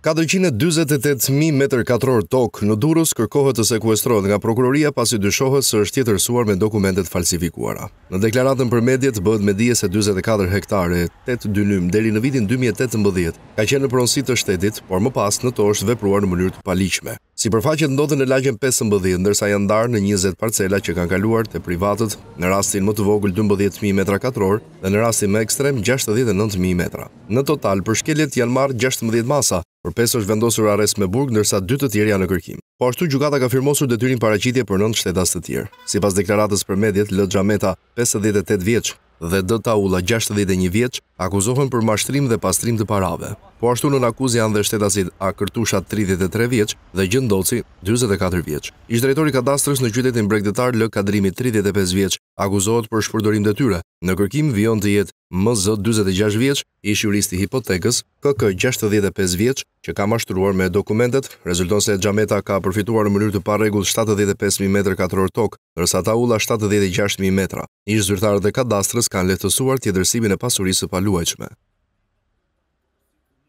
428.000 m2 tok në Durrës kërkohet të sekuestrohet nga prokuroria pasi dyshohet se është tjetërsuar me dokumente falsifikuara. Në deklaratën për mediet bëhet me dije se 44 hektare, 8 dynym deri në vitin 2018 ka qenë në pronësi të shtetit, por më pas në to është vepruar në mënyrë të paligjshme. Si përfaqet ndodhen në lagjen 15, ndërsa janë ndarë në 20 parcela që kanë kaluar te privatët, në rastin më të vogël 12.000 metra katror dhe në rastin më ekstrem 69.000 metra. Në total për shkeljet janë marrë 16 masa, për pesë është vendosur arrest me burg ndërsa dy të tjerë janë në kërkim. Po ashtu gjykata ka firmosur detyrin paraqitje për nëntë shtetas të tjerë. Sipas deklaratës për mediat Lë Gjameta, 58 vjeç dhe Dëta Taulla 61 vjeç akuzohen për mashtrim dhe pastrim të parave. Po ashtu nën akuzë janë dhe shtetasit A Kërtusha 33 vjeç dhe Gjendoci 44 vjeç. Ish drejtori i kadastrës në qytetin Bregdetar L Kadrimi 35 vjeç akuzohet për shpërdorim detyre. Në kërkim vion të jetë MZ 46 vjeç, ish juristi hipotekës, KK 65 vjeç, që ka mashtruar me dokumentet, rezulton se Xhameta ka përfituar në mënyrë të parregull 75000 metra katror tokë, ndërsa ulla 76000 metra. Ish zyrtarët e kadastrës kanë lehtësuar tjetërsimin e pasurisë së paluajtshme.